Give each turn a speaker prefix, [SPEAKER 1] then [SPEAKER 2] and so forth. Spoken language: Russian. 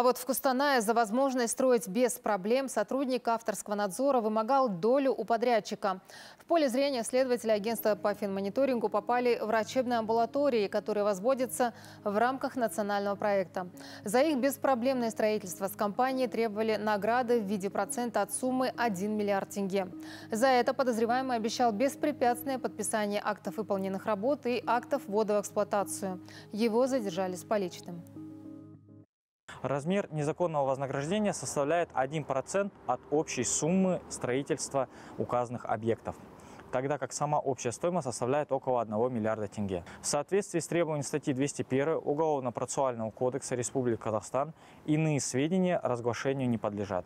[SPEAKER 1] А вот в Кустанае за возможность строить без проблем сотрудник авторского надзора вымогал долю у подрядчика. В поле зрения следователя агентства по финмониторингу попали врачебные амбулатории, которые возводятся в рамках национального проекта. За их беспроблемное строительство с компанией требовали награды в виде процента от суммы 1 миллиард тенге. За это подозреваемый обещал беспрепятственное подписание актов выполненных работ и актов ввода в эксплуатацию. Его задержали с поличным.
[SPEAKER 2] Размер незаконного вознаграждения составляет 1% от общей суммы строительства указанных объектов тогда как сама общая стоимость составляет около 1 миллиарда тенге. В соответствии с требованием статьи 201 Уголовно-процессуального кодекса Республики Казахстан иные сведения разглашению не подлежат.